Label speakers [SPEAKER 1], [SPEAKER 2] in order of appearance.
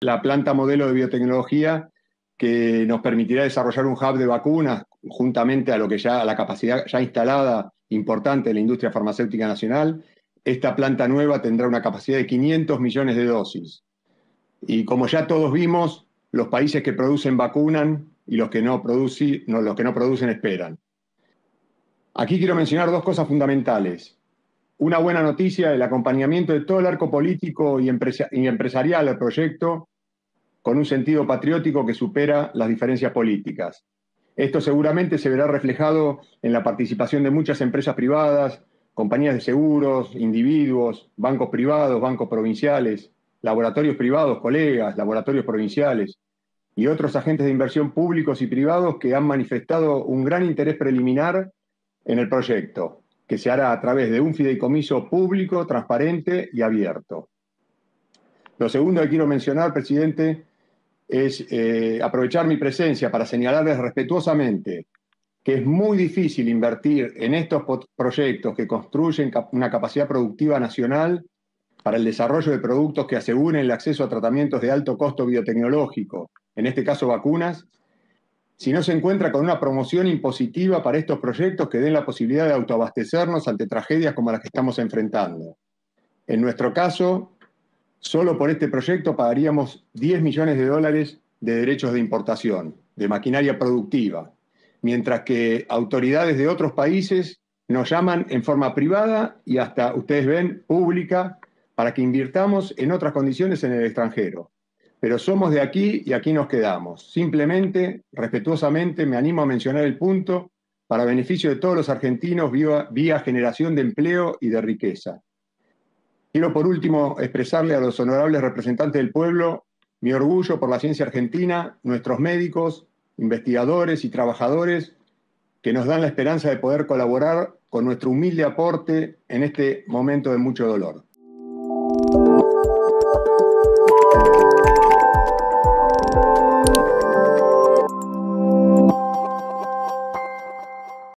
[SPEAKER 1] la planta modelo de biotecnología que nos permitirá desarrollar un hub de vacunas juntamente a lo que ya la capacidad ya instalada importante de la industria farmacéutica nacional. Esta planta nueva tendrá una capacidad de 500 millones de dosis. Y como ya todos vimos, los países que producen vacunan y los que los que no producen esperan. Aquí quiero mencionar dos cosas fundamentales una buena noticia, el acompañamiento de todo el arco político y, empresarial al proyecto con un sentido patriótico que supera las diferencias políticas. Esto seguramente se verá reflejado en la participación de muchas empresas privadas, compañías de seguros, individuos, bancos privados, bancos provinciales, laboratorios privados, colegas, laboratorios provinciales y otros agentes de inversión públicos y privados que han manifestado un gran interés preliminar en el proyecto que se hará a través de un fideicomiso público, transparente y abierto. Lo segundo que quiero mencionar, presidente, es eh, aprovechar mi presencia para señalarles respetuosamente que es muy difícil invertir en estos proyectos que construyen una capacidad productiva nacional para el desarrollo de productos que aseguren el acceso a tratamientos de alto costo biotecnológico, en este caso vacunas, si no se encuentra con una promoción impositiva para estos proyectos que den la posibilidad de autoabastecernos ante tragedias como las que estamos enfrentando. En nuestro caso, solo por este proyecto pagaríamos 10 millones de dólares de derechos de importación, de maquinaria productiva, mientras que autoridades de otros países nos llaman en forma privada y hasta, ustedes ven, pública, para que invirtamos en otras condiciones en el extranjero pero somos de aquí y aquí nos quedamos. Simplemente, respetuosamente, me animo a mencionar el punto para beneficio de todos los argentinos vía, generación de empleo y de riqueza. Quiero por último expresarle a los honorables representantes del pueblo mi orgullo por la ciencia argentina, nuestros médicos, investigadores y trabajadores que nos dan la esperanza de poder colaborar con nuestro humilde aporte en este momento de mucho dolor.